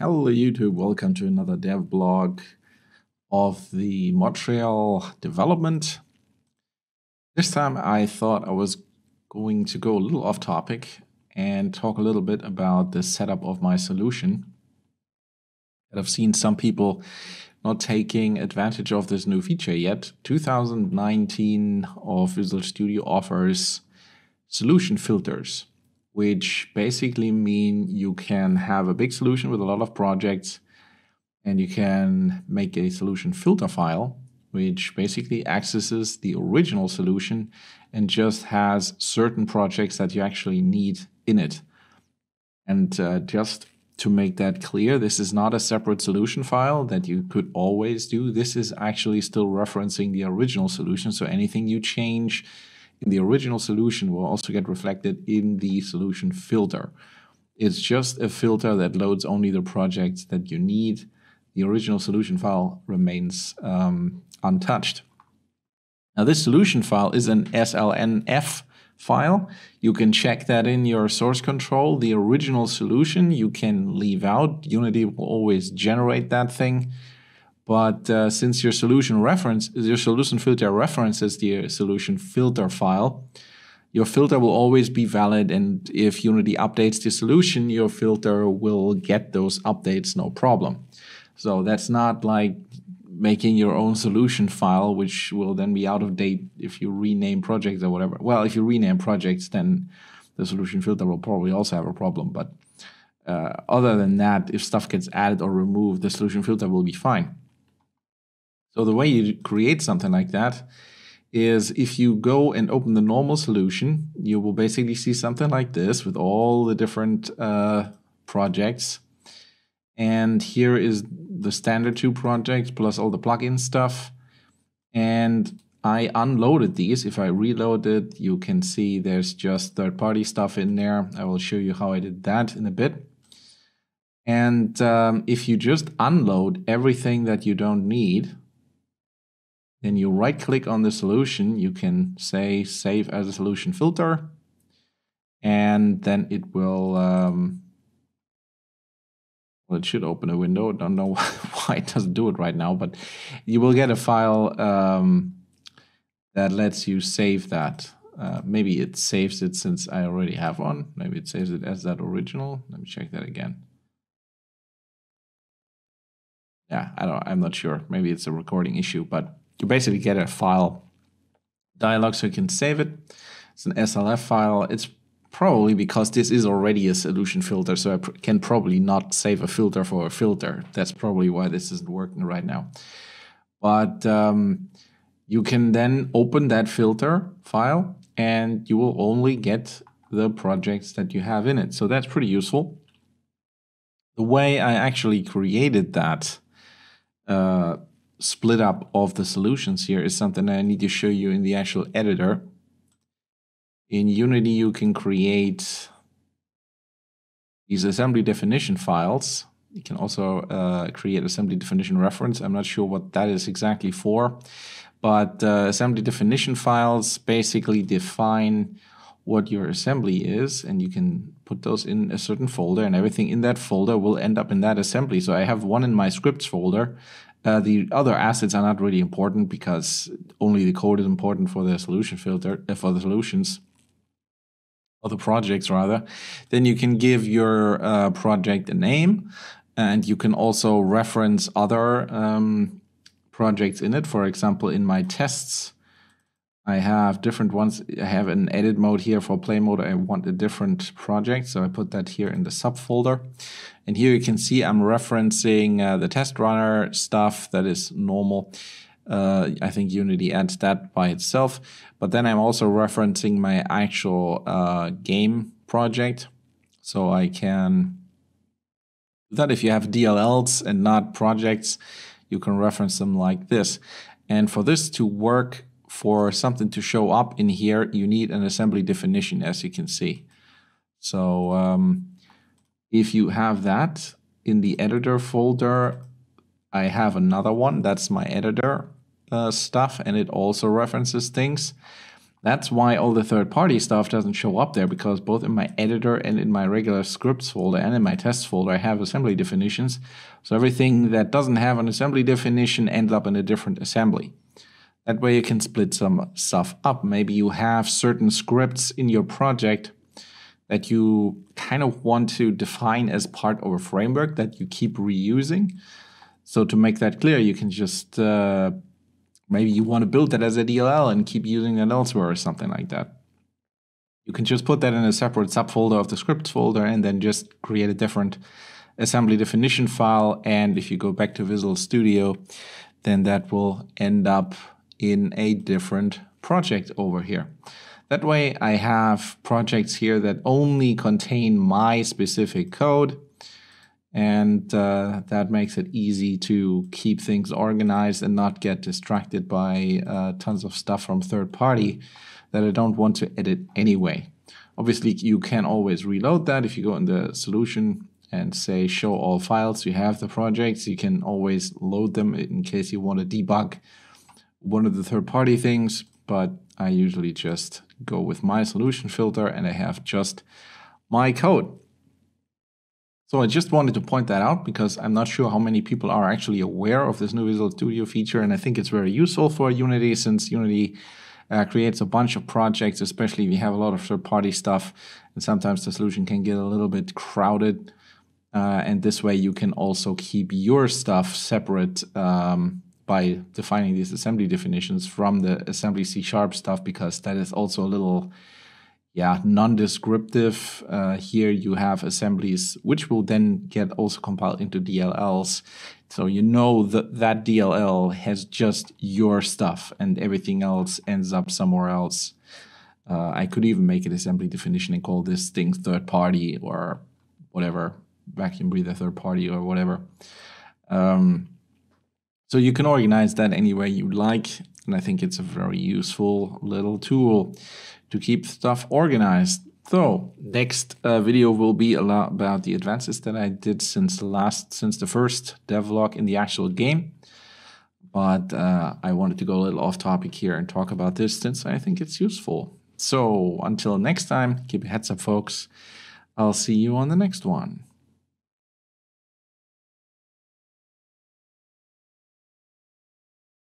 Hello YouTube, welcome to another dev blog of the Montreal development. This time I thought I was going to go a little off topic and talk a little bit about the setup of my solution. And I've seen some people not taking advantage of this new feature yet. 2019 of Visual Studio offers solution filters which basically mean you can have a big solution with a lot of projects and you can make a solution filter file which basically accesses the original solution and just has certain projects that you actually need in it. And uh, just to make that clear, this is not a separate solution file that you could always do. This is actually still referencing the original solution. So anything you change in the original solution will also get reflected in the solution filter. It's just a filter that loads only the projects that you need. The original solution file remains um, untouched. Now this solution file is an SLNF file. You can check that in your source control. The original solution you can leave out. Unity will always generate that thing. But uh, since your solution reference, your solution filter references the uh, solution filter file, your filter will always be valid. And if Unity updates the solution, your filter will get those updates no problem. So that's not like making your own solution file, which will then be out of date if you rename projects or whatever. Well, if you rename projects, then the solution filter will probably also have a problem. But uh, other than that, if stuff gets added or removed, the solution filter will be fine. So the way you create something like that is if you go and open the normal solution, you will basically see something like this with all the different uh, projects. And here is the standard two projects plus all the plugin stuff. And I unloaded these. If I reload it, you can see there's just third-party stuff in there. I will show you how I did that in a bit. And um, if you just unload everything that you don't need, then you right click on the solution. You can say save as a solution filter. And then it will, um, well, it should open a window. I don't know why it doesn't do it right now, but you will get a file um, that lets you save that. Uh, maybe it saves it since I already have one. Maybe it saves it as that original. Let me check that again. Yeah, I don't. I'm not sure. Maybe it's a recording issue, but you basically get a file dialog so you can save it. It's an SLF file. It's probably because this is already a solution filter, so I pr can probably not save a filter for a filter. That's probably why this isn't working right now. But um, you can then open that filter file and you will only get the projects that you have in it. So that's pretty useful. The way I actually created that uh, split up of the solutions here is something I need to show you in the actual editor. In Unity, you can create these assembly definition files. You can also uh, create assembly definition reference. I'm not sure what that is exactly for, but uh, assembly definition files basically define what your assembly is, and you can put those in a certain folder, and everything in that folder will end up in that assembly. So I have one in my scripts folder, uh, the other assets are not really important because only the code is important for the solution filter uh, for the solutions or the projects rather. Then you can give your uh, project a name, and you can also reference other um, projects in it. For example, in my tests. I have different ones. I have an edit mode here for play mode. I want a different project. So I put that here in the subfolder. And here you can see I'm referencing uh, the test runner stuff that is normal. Uh, I think Unity adds that by itself. But then I'm also referencing my actual uh, game project. So I can do that if you have DLLs and not projects, you can reference them like this. And for this to work, for something to show up in here, you need an assembly definition, as you can see. So um, if you have that in the editor folder, I have another one. That's my editor uh, stuff, and it also references things. That's why all the third-party stuff doesn't show up there, because both in my editor and in my regular scripts folder and in my tests folder, I have assembly definitions. So everything that doesn't have an assembly definition ends up in a different assembly. That way you can split some stuff up. Maybe you have certain scripts in your project that you kind of want to define as part of a framework that you keep reusing. So to make that clear, you can just uh, maybe you want to build that as a DLL and keep using that elsewhere or something like that. You can just put that in a separate subfolder of the scripts folder and then just create a different assembly definition file. And if you go back to Visual Studio, then that will end up in a different project over here. That way I have projects here that only contain my specific code and uh, that makes it easy to keep things organized and not get distracted by uh, tons of stuff from third party that I don't want to edit anyway. Obviously you can always reload that if you go in the solution and say show all files you have the projects you can always load them in case you want to debug one of the third party things, but I usually just go with my solution filter and I have just my code. So I just wanted to point that out because I'm not sure how many people are actually aware of this new Visual Studio feature, and I think it's very useful for Unity since Unity uh, creates a bunch of projects, especially if you have a lot of third-party stuff, and sometimes the solution can get a little bit crowded. Uh, and this way, you can also keep your stuff separate um, by defining these assembly definitions from the assembly C sharp stuff because that is also a little yeah non-descriptive uh, here you have assemblies which will then get also compiled into dlls so you know that that dll has just your stuff and everything else ends up somewhere else uh, i could even make an assembly definition and call this thing third party or whatever vacuum breather third party or whatever um, so you can organize that any way you like. And I think it's a very useful little tool to keep stuff organized. So next uh, video will be a lot about the advances that I did since the last, since the first devlog in the actual game. But uh, I wanted to go a little off topic here and talk about this since I think it's useful. So until next time, keep your heads up, folks. I'll see you on the next one.